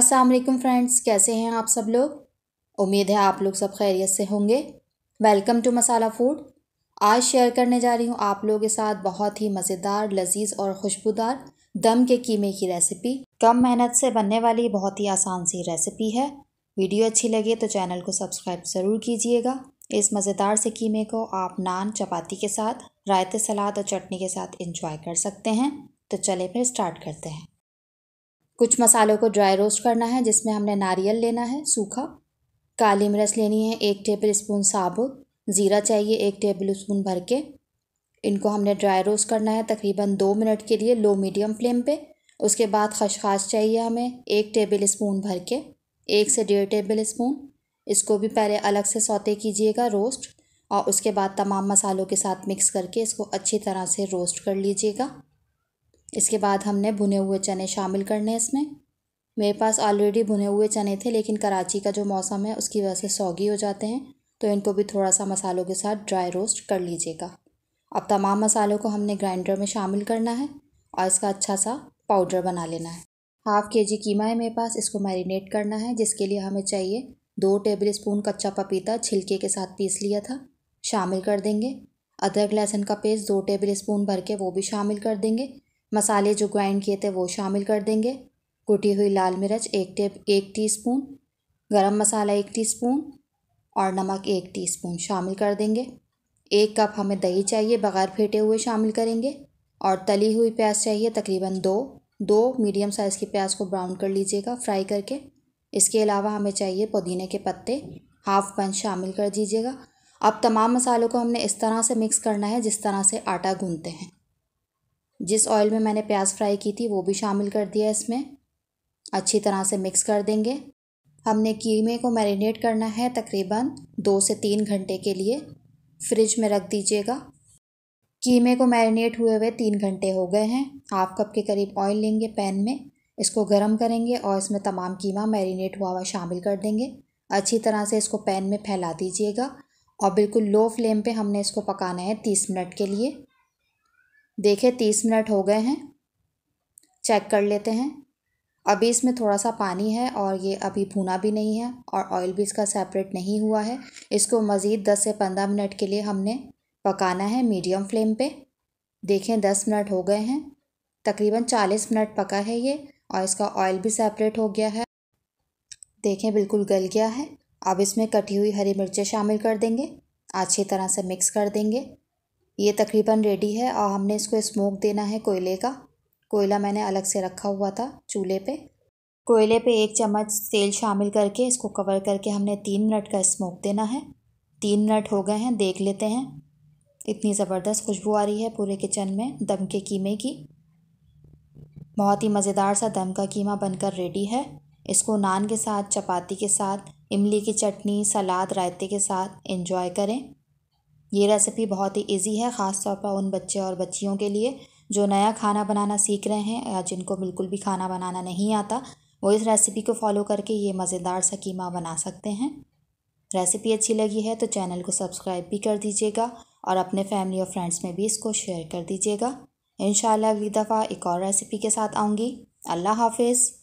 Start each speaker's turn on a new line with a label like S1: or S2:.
S1: वालेकुम फ्रेंड्स कैसे हैं आप सब लोग उम्मीद है आप लोग सब खैरियत से होंगे वेलकम टू मसाला फूड आज शेयर करने जा रही हूँ आप लोगों के साथ बहुत ही मज़ेदार लजीज और खुशबूदार दम के कीमे की रेसिपी कम मेहनत से बनने वाली बहुत ही आसान सी रेसिपी है वीडियो अच्छी लगे तो चैनल को सब्सक्राइब ज़रूर कीजिएगा इस मज़ेदार से कीमे को आप नान चपाती के साथ रायते सलाद और चटनी के साथ इंजॉय कर सकते हैं तो चले फिर स्टार्ट करते हैं कुछ मसालों को ड्राई रोस्ट करना है जिसमें हमने नारियल लेना है सूखा काली मिर्च लेनी है एक टेबल स्पून साबुत ज़ीरा चाहिए एक टेबल स्पून भर के इनको हमने ड्राई रोस्ट करना है तकरीबन दो मिनट के लिए लो मीडियम फ्लेम पे उसके बाद खशखाश चाहिए हमें एक टेबल स्पून भर के एक से डेढ़ टेबल स्पून इसको भी पहले अलग से सौते कीजिएगा रोस्ट और उसके बाद तमाम मसालों के साथ मिक्स करके इसको अच्छी तरह से रोस्ट कर लीजिएगा इसके बाद हमने भुने हुए चने शामिल करने हैं इसमें मेरे पास ऑलरेडी भुने हुए चने थे लेकिन कराची का जो मौसम है उसकी वजह से सौगी हो जाते हैं तो इनको भी थोड़ा सा मसालों के साथ ड्राई रोस्ट कर लीजिएगा अब तमाम मसालों को हमने ग्राइंडर में शामिल करना है और इसका अच्छा सा पाउडर बना लेना है हाफ़ के जी कीमा है मेरे पास इसको मैरिनेट करना है जिसके लिए हमें चाहिए दो टेबल स्पून कच्चा पपीता छिलके के साथ पीस लिया था शामिल कर देंगे अदरक लहसुन का पेस्ट दो टेबल स्पून भर के वो भी शामिल कर देंगे मसाले जो ग्राइंड किए थे वो शामिल कर देंगे कुटी हुई लाल मिर्च एक टेप एक टी स्पून गर्म मसाला एक टी स्पून और नमक एक टी स्पून शामिल कर देंगे एक कप हमें दही चाहिए बगैर फेंटे हुए शामिल करेंगे और तली हुई प्याज चाहिए तकरीबन दो दो मीडियम साइज़ की प्याज को ब्राउन कर लीजिएगा फ्राई करके इसके अलावा हमें चाहिए पुदीने के पत्ते हाफ पंच शामिल कर दीजिएगा अब तमाम मसालों को हमने इस तरह से मिक्स करना है जिस तरह से आटा गूंदते हैं जिस ऑयल में मैंने प्याज फ्राई की थी वो भी शामिल कर दिया इसमें अच्छी तरह से मिक्स कर देंगे हमने कीमे को मैरिनेट करना है तकरीबन दो से तीन घंटे के लिए फ्रिज में रख दीजिएगा कीमे को मैरिनेट हुए हुए तीन घंटे हो गए हैं हाफ कप के करीब ऑयल लेंगे पैन में इसको गर्म करेंगे और इसमें तमाम कीमा मैरिनेट हुआ हुआ शामिल कर देंगे अच्छी तरह से इसको पैन में फैला दीजिएगा और बिल्कुल लो फ्लेम पे हमने इसको पकाना है तीस मिनट के लिए देखे तीस मिनट हो गए हैं चेक कर लेते हैं अभी इसमें थोड़ा सा पानी है और ये अभी भुना भी नहीं है और ऑयल भी इसका सेपरेट नहीं हुआ है इसको मज़ीद दस से पंद्रह मिनट के लिए हमने पकाना है मीडियम फ्लेम पे देखें दस मिनट हो गए हैं तकरीबन चालीस मिनट पका है ये और इसका ऑयल भी सेपरेट हो गया है देखें बिल्कुल गल गया है अब इसमें कटी हुई हरी मिर्चें शामिल कर देंगे अच्छी तरह से मिक्स कर देंगे ये तकरीबन रेडी है और हमने इसको स्मोक देना है कोयले का कोयला मैंने अलग से रखा हुआ था चूल्हे पे कोयले पे एक चम्मच तेल शामिल करके इसको कवर करके हमने तीन मिनट का स्मोक देना है तीन मिनट हो गए हैं देख लेते हैं इतनी ज़बरदस्त खुशबू आ रही है पूरे किचन में दम के कीमे की बहुत ही मज़ेदार सा दम का कीमा बनकर रेडी है इसको नान के साथ चपाती के साथ इमली की चटनी सलाद रायते के साथ इंजॉय करें ये रेसिपी बहुत ही इजी है ख़ास तौर पर उन बच्चे और बच्चियों के लिए जो नया खाना बनाना सीख रहे हैं या जिनको बिल्कुल भी खाना बनाना नहीं आता वो इस रेसिपी को फॉलो करके ये मज़ेदार सा कीमा बना सकते हैं रेसिपी अच्छी लगी है तो चैनल को सब्सक्राइब भी कर दीजिएगा और अपने फैमिली और फ्रेंड्स में भी इसको शेयर कर दीजिएगा इन अगली दफ़ा एक और रेसिपी के साथ आऊँगी अल्लाह हाफिज़